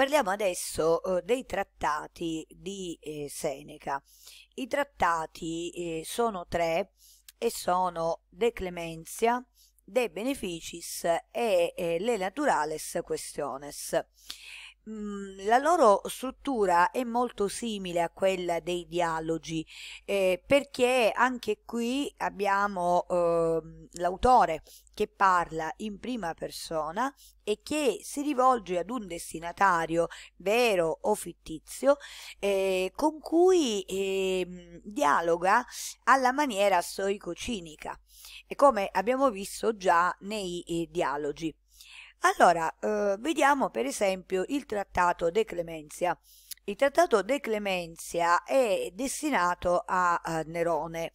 Parliamo adesso eh, dei trattati di eh, Seneca. I trattati eh, sono tre e sono De Clementia, De Beneficis e eh, Le Naturales Questiones. Mhmm, la loro struttura è molto simile a quella dei dialoghi eh, perché anche qui abbiamo eh, l'autore che parla in prima persona e che si rivolge ad un destinatario vero o fittizio eh, con cui ehm, dialoga alla maniera stoico-cinica e come abbiamo visto già nei eh, dialoghi. Allora, eh, vediamo per esempio il trattato De Clemenzia. Il trattato De Clemenzia è destinato a, a Nerone,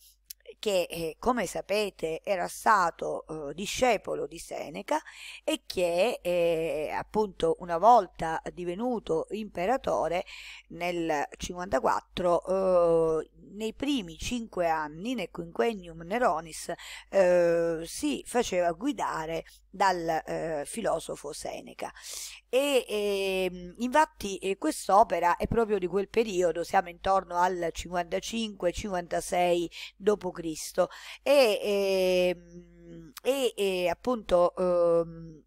che eh, come sapete era stato eh, discepolo di Seneca e che eh, appunto una volta divenuto imperatore nel 54 eh, nei primi cinque anni nel quinquennium Neronis eh, si faceva guidare dal eh, filosofo Seneca e ehm, infatti quest'opera è proprio di quel periodo siamo intorno al 55-56 d.C. Cristo e, ehm, e, e appunto uhm,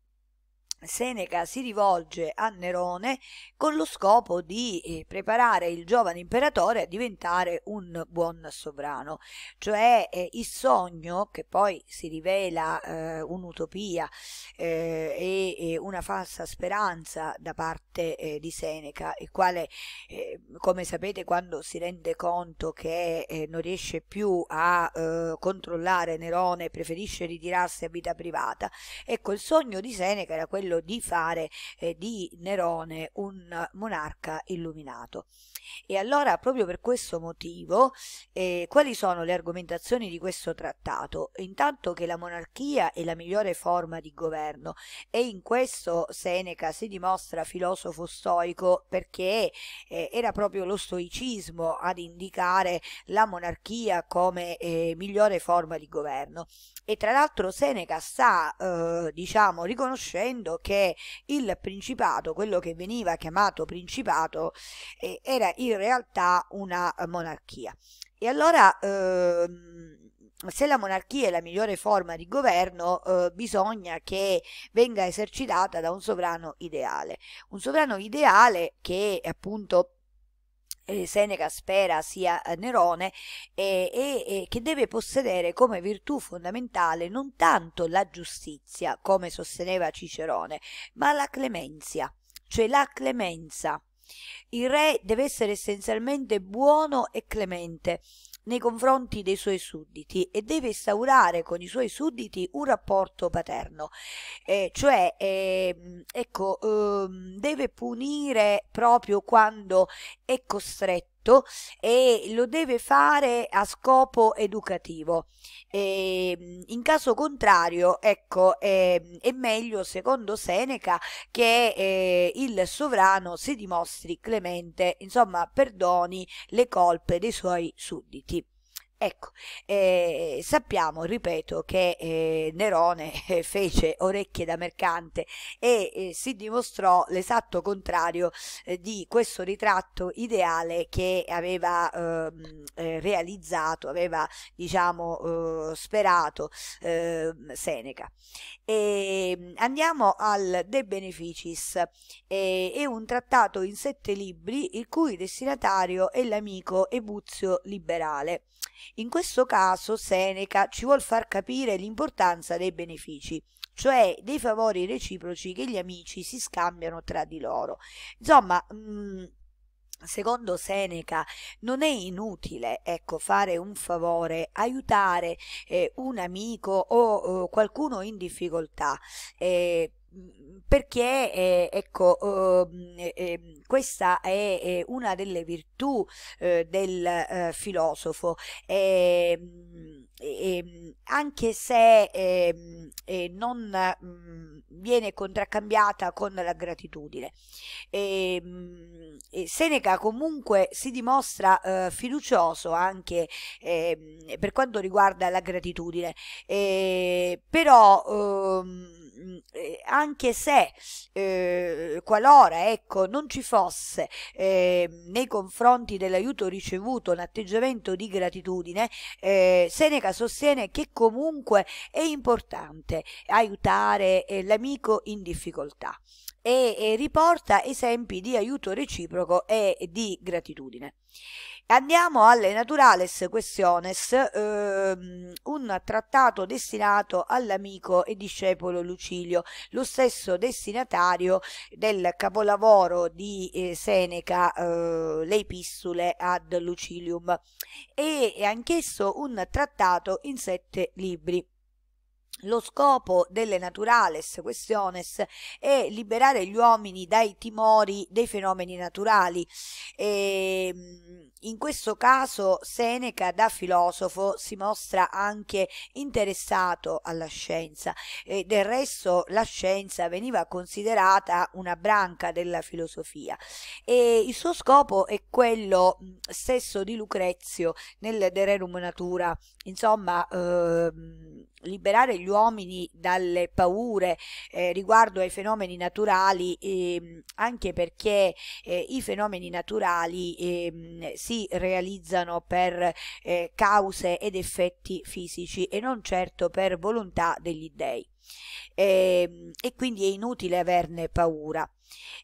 Seneca si rivolge a Nerone con lo scopo di eh, preparare il giovane imperatore a diventare un buon sovrano, cioè eh, il sogno che poi si rivela eh, un'utopia eh, e, e, una falsa speranza da parte eh, di Seneca, il quale eh, come sapete quando si rende conto che non riesce più a controllare Nerone preferisce ritirarsi a vita privata, ecco il sogno di Seneca era quello quello di fare eh, di Nerone un monarca illuminato. E allora, proprio per questo motivo, eh, quali sono le argomentazioni di questo trattato? Intanto che la monarchia è la migliore forma di governo e in questo Seneca si dimostra filosofo stoico perché eh, era proprio lo stoicismo ad indicare la monarchia come eh, migliore forma di governo. E tra l'altro Seneca sta, eh, diciamo, riconoscendo che il principato, quello che veniva chiamato principato, eh, era in realtà una eh, monarchia. E allora ehm, se la monarchia è la migliore forma di governo, eh, bisogna che venga esercitata da un sovrano ideale. Un sovrano ideale che appunto eh, Seneca spera sia eh, Nerone e, e, che deve possedere come virtù fondamentale non tanto la giustizia, come sosteneva Cicerone, ma la clemenza, cioè la clemenza. Il re deve essere essenzialmente buono e clemente, nei confronti dei suoi sudditi e deve instaurare con i suoi sudditi un rapporto paterno, eh, cioè eh, ecco, eh, deve punire proprio quando è costretto e lo deve fare a scopo educativo. E, ehm, in caso contrario, ecco, è, ehm, è meglio, secondo Seneca, che eh, il sovrano si dimostri clemente, insomma, perdoni le colpe dei suoi sudditi. Ecco, eh, sappiamo, ripeto, che eh, Nerone eh, fece orecchie da mercante e eh, si dimostrò l'esatto contrario eh, di questo ritratto ideale che aveva ehm, realizzato, aveva diciamo sperato ehm, Seneca. E, ehm, andiamo al De Beneficis, è un trattato in sette libri il cui destinatario è l'amico Ebuzio Liberale. In questo caso Seneca ci vuol far capire l'importanza dei benefici, cioè dei favori reciproci che gli amici si scambiano tra di loro. Insomma, mh, mm, Secondo Seneca non è inutile ecco, fare un favore, aiutare eh, un amico o, o qualcuno in difficoltà. Eh, Mhmm, perché eh, ecco, uhm, eh, ehm, questa è, è, una delle virtù eh, del eh, filosofo. Eh, eh, anche se ehm, eh, non mh, mm, viene contraccambiata con la gratitudine. Ehm, Seneca comunque si dimostra eh, fiducioso anche ehm, per quanto riguarda la gratitudine, eh, però eh, anche se eh, qualora ecco, non ci fosse eh, nei confronti dell'aiuto ricevuto un atteggiamento di gratitudine, eh, Seneca Luca sostiene che comunque è importante aiutare eh, l'amico in difficoltà e, e riporta esempi di aiuto reciproco e di gratitudine. Andiamo alle Naturales Questiones, ehm, un trattato destinato all'amico e discepolo Lucilio, lo stesso destinatario del capolavoro di eh, Seneca, eh, Le epistole ad Lucilium, e anch'esso un trattato in sette libri. Lo scopo delle naturales questiones è liberare gli uomini dai timori dei fenomeni naturali. E ehm, in questo caso Seneca, da filosofo, si mostra anche interessato alla scienza. E del resto la scienza veniva considerata una branca della filosofia. E il suo scopo è quello mm, stesso di Lucrezio nel De Rerum Natura, insomma, eh, liberare gli gli uomini dalle paure eh, riguardo ai fenomeni naturali, eh, anche perché eh, i fenomeni naturali ehm, si realizzano per eh, cause ed effetti fisici e non certo per volontà degli dèi. E, ehm, e, quindi è inutile averne paura.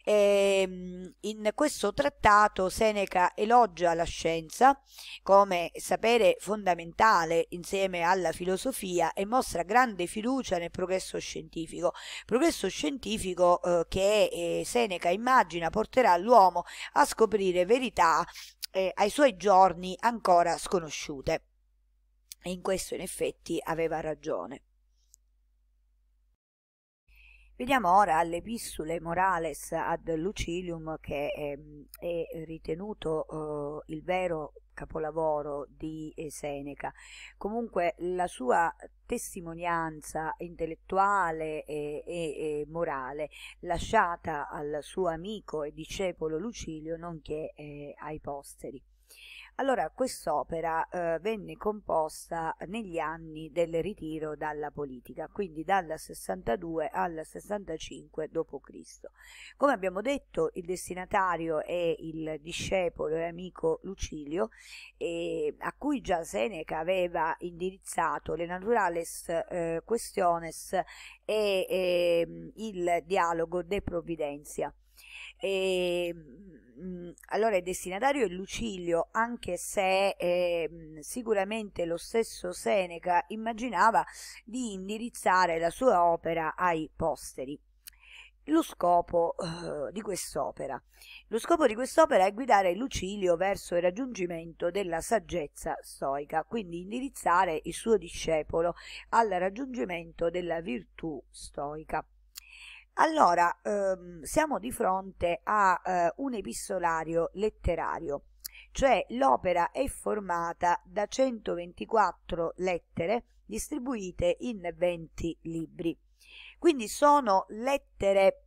E, ehm, in questo trattato Seneca elogia la scienza come sapere fondamentale insieme alla filosofia e mostra grande fiducia nel progresso scientifico, progresso scientifico eh, che eh, Seneca immagina porterà l'uomo a scoprire verità eh, ai suoi giorni ancora sconosciute. E in questo in effetti aveva ragione. Vediamo ora all'epistule Morales ad Lucilium che è, ehm, è ritenuto eh, il vero capolavoro di eh, Seneca. Comunque la sua testimonianza intellettuale e, e, e, morale lasciata al suo amico e discepolo Lucilio nonché eh, ai posteri. Allora, quest'opera eh, venne composta negli anni del ritiro dalla politica, quindi dal 62 al 65 d.C. Come abbiamo detto, il destinatario è il discepolo e amico Lucilio, eh, a cui già Seneca aveva indirizzato le naturales eh, questiones e eh, il dialogo de providenza. E, ehm, allora il destinatario è Lucilio, anche se eh, sicuramente lo stesso Seneca immaginava di indirizzare la sua opera ai posteri lo scopo uh, di quest'opera. Lo scopo di quest'opera è guidare Lucilio verso il raggiungimento della saggezza stoica, quindi indirizzare il suo discepolo al raggiungimento della virtù stoica. Allora, ehm, siamo di fronte a eh, un epistolario letterario, cioè l'opera è formata da 124 lettere distribuite in 20 libri. Quindi sono lettere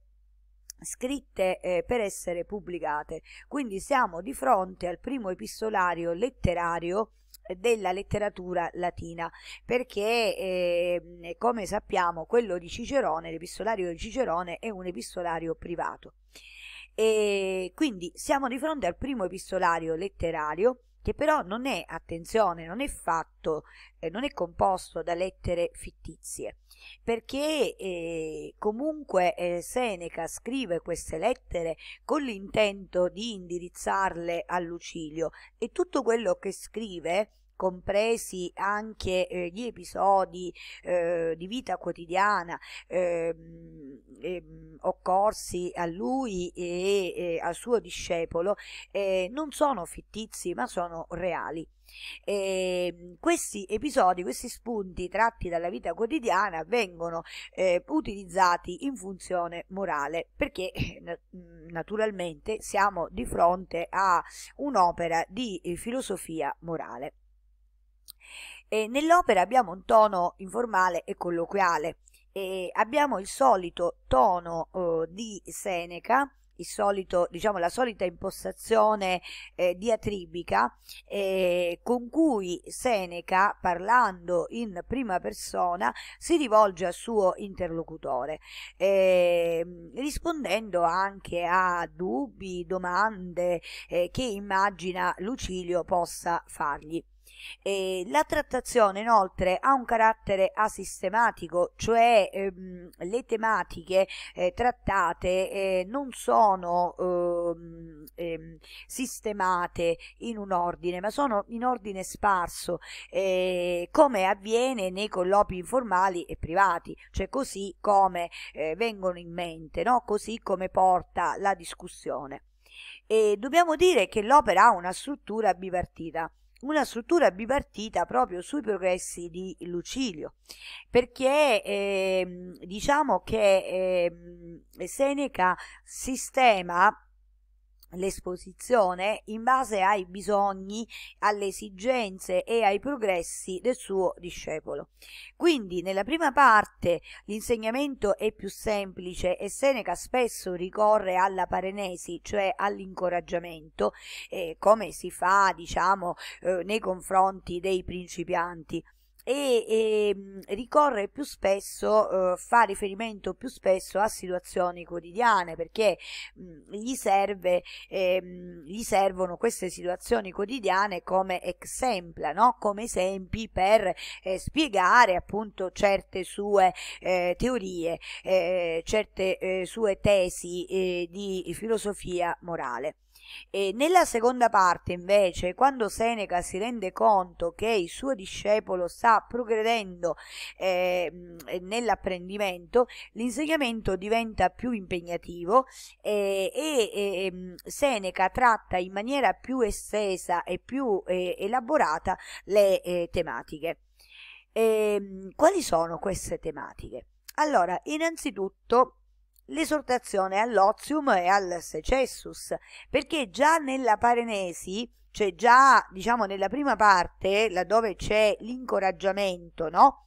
scritte eh, per essere pubblicate. Quindi siamo di fronte al primo epistolario letterario della letteratura latina, perché eh, come sappiamo quello di Cicerone, l'epistolario di Cicerone è un epistolario privato. E quindi siamo di fronte al primo epistolario letterario che però non è, attenzione, non è fatto, eh, non è composto da lettere fittizie, perché eh, comunque eh, Seneca scrive queste lettere con l'intento di indirizzarle a Lucilio e tutto quello che scrive compresi anche eh, gli episodi eh, di vita quotidiana eh, occorsi a lui e eh, al suo discepolo, eh, non sono fittizi ma sono reali. Eh, questi episodi, questi spunti tratti dalla vita quotidiana vengono eh, utilizzati in funzione morale perché eh, mm, naturalmente siamo di fronte a un'opera di filosofia morale. E nell'opera abbiamo un tono informale e colloquiale, e abbiamo il solito tono eh, di Seneca, solito, diciamo, la solita impostazione eh, diatribica eh, con cui Seneca, parlando in prima persona, si rivolge al suo interlocutore, eh, rispondendo anche a dubbi, domande eh, che immagina Lucilio possa fargli. Eh, la trattazione inoltre ha un carattere asistematico, cioè ehm, le tematiche eh, trattate eh, non sono ehm, ehm, sistemate in un ordine, ma sono in ordine sparso, eh, come avviene nei colloqui informali e privati, cioè così come eh, vengono in mente, no? così come porta la discussione. E dobbiamo dire che l'opera ha una struttura bipartita una struttura bipartita proprio sui progressi di Lucilio, perché eh, diciamo che eh, Seneca sistema l'esposizione in base ai bisogni, alle esigenze e ai progressi del suo discepolo. Quindi nella prima parte l'insegnamento è più semplice e Seneca spesso ricorre alla parenesi, cioè all'incoraggiamento, eh, come si fa diciamo eh, nei confronti dei principianti e, e ricorre più spesso, eh, fa riferimento più spesso a situazioni quotidiane perché mh, gli, serve, eh, gli servono queste situazioni quotidiane come exempla, no? come esempi per eh, spiegare appunto certe sue eh, teorie, eh, certe eh, sue tesi eh, di filosofia morale. E nella seconda parte, invece, quando Seneca si rende conto che il suo discepolo sta progredendo eh, nell'apprendimento, l'insegnamento diventa più impegnativo eh, e eh, Seneca tratta in maniera più estesa e più elaborata le eh, tematiche. Ehm, quali sono queste tematiche? Allora, innanzitutto l'esortazione all'ozium e al secessus, perché già nella Parenesi, cioè già diciamo nella prima parte, laddove c'è l'incoraggiamento, no?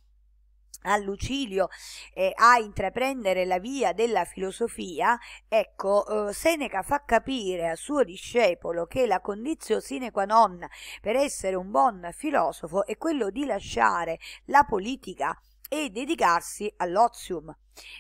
a Lucilio eh, a intraprendere la via della filosofia, ecco, eh, Seneca fa capire al suo discepolo che la condizione sine qua non per essere un buon filosofo è quello di lasciare la politica e dedicarsi all'ozium,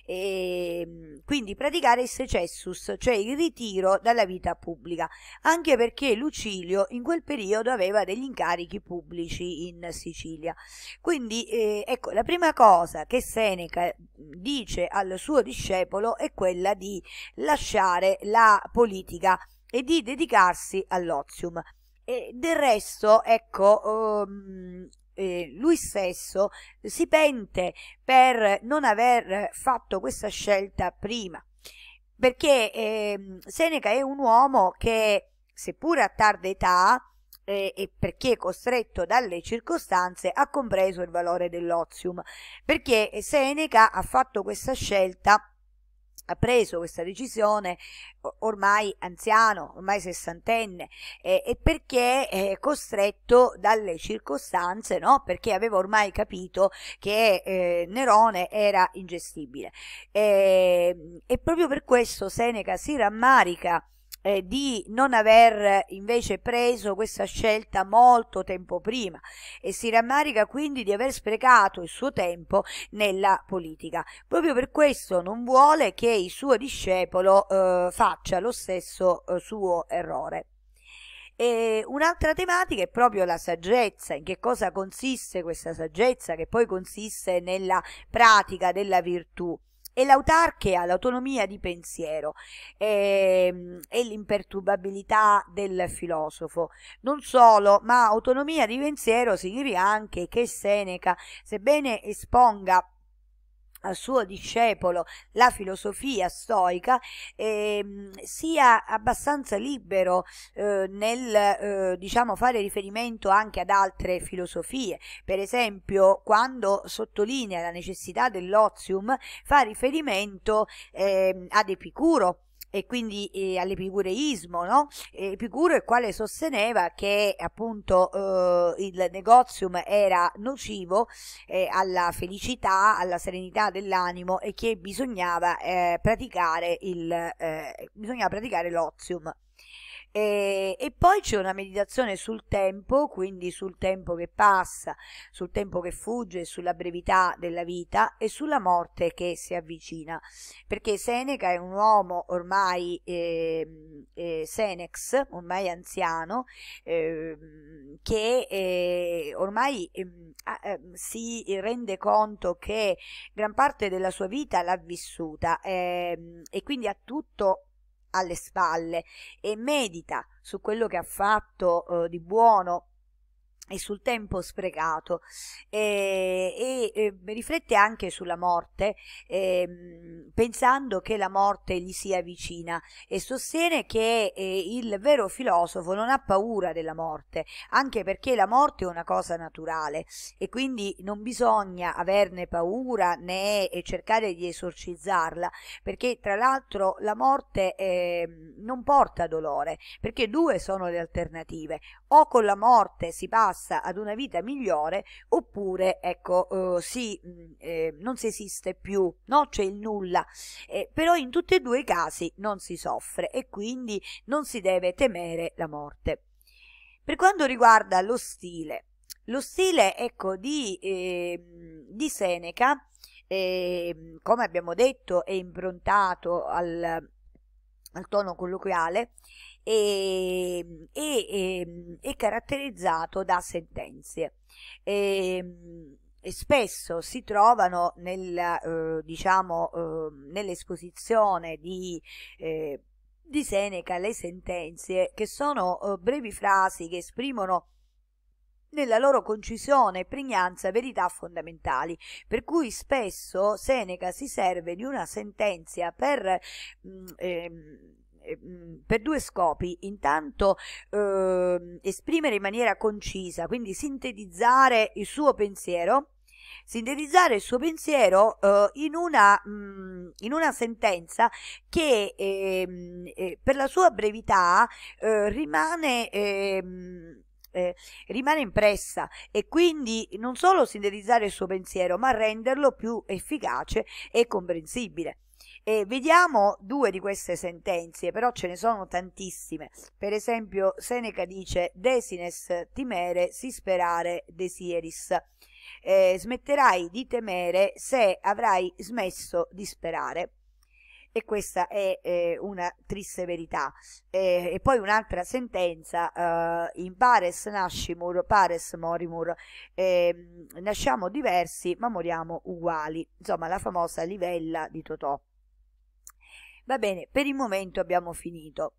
e ehm, quindi praticare il secessus, cioè il ritiro dalla vita pubblica, anche perché Lucilio in quel periodo aveva degli incarichi pubblici in Sicilia. Quindi eh, ecco, la prima cosa che Seneca dice al suo discepolo è quella di lasciare la politica e di dedicarsi all'ozium. E del resto, ecco, um, eh, lui stesso si pente per non aver fatto questa scelta prima, perché eh, Seneca è un uomo che, seppur a tarda età, eh, e perché costretto dalle circostanze, ha compreso il valore dell'ozium, perché Seneca ha fatto questa scelta ha preso questa decisione ormai anziano, ormai sessantenne, eh, e perché è costretto dalle circostanze, no? perché aveva ormai capito che eh, Nerone era ingestibile. E, ehm, e proprio per questo Seneca si rammarica eh, di non aver eh, invece preso questa scelta molto tempo prima e si rammarica quindi di aver sprecato il suo tempo nella politica. Proprio per questo non vuole che il suo discepolo eh, faccia lo stesso eh, suo errore. E un'altra tematica è proprio la saggezza, in che cosa consiste questa saggezza che poi consiste nella pratica della virtù e l'autarchia, l'autonomia di pensiero e, ehm, e l'imperturbabilità del filosofo. Non solo, ma autonomia di pensiero significa anche che Seneca, sebbene esponga al suo discepolo la filosofia stoica eh, sia abbastanza libero eh, nel eh, diciamo fare riferimento anche ad altre filosofie per esempio quando sottolinea la necessità dell'ozium fa riferimento eh, ad Epicuro e quindi eh, all'epicureismo, no? Epicuro il quale sosteneva che appunto eh, il negozium era nocivo eh, alla felicità, alla serenità dell'animo e che bisognava, eh, praticare, il, eh, bisognava praticare l'ozium. E, e poi c'è una meditazione sul tempo, quindi sul tempo che passa, sul tempo che fugge, sulla brevità della vita e sulla morte che si avvicina. Perché Seneca è un uomo ormai eh, eh, Senex, ormai anziano, ehm, eh, che ormai ehm, ehm, si rende conto che gran parte della sua vita l'ha vissuta e quindi ha tutto alle spalle e medita su quello che ha fatto eh, di buono e sul tempo sprecato e, e, e riflette anche sulla morte eh, pensando che la morte gli sia vicina e sostiene che eh, il vero filosofo non ha paura della morte anche perché la morte è una cosa naturale e quindi non bisogna averne paura né cercare di esorcizzarla perché tra l'altro la morte eh, non porta dolore perché due sono le alternative o con la morte si passa passa ad una vita migliore oppure ecco eh, si, mm, eh, non si esiste più, no? c'è il nulla, eh, però in tutti e due i casi non si soffre e quindi non si deve temere la morte. Per quanto riguarda lo stile, lo stile ecco, di, ehm, di Seneca, ehm, come abbiamo detto, è improntato al, al tono colloquiale Ehm, e, e, e, e caratterizzato da sentenze. E, ehm, e spesso si trovano nel, eh, diciamo, eh, nell'esposizione di, eh, di, Seneca le sentenze, che sono eh, brevi frasi che esprimono nella loro concisione, e pregnanza, verità fondamentali, per cui spesso Seneca si serve di una sentenza per mh, mm, ehm, Mm, per due scopi, intanto eh, esprimere in maniera concisa, quindi sintetizzare il suo pensiero, sintetizzare il suo pensiero eh, in, una, mh, mm, in, una, sentenza che ehm, eh, per la sua brevità eh, rimane... Ehm, eh, rimane impressa e quindi non solo sintetizzare il suo pensiero, ma renderlo più efficace e comprensibile. E vediamo due di queste sentenze, però ce ne sono tantissime. Per esempio Seneca dice desines timere si sperare desieris. Eh, smetterai di temere se avrai smesso di sperare e questa è eh, una triste verità. Eh, e poi un'altra sentenza, eh, in pares nascimur, pares morimur, ehm, nasciamo diversi ma moriamo uguali, insomma la famosa livella di Totò. Va bene, per il momento abbiamo finito.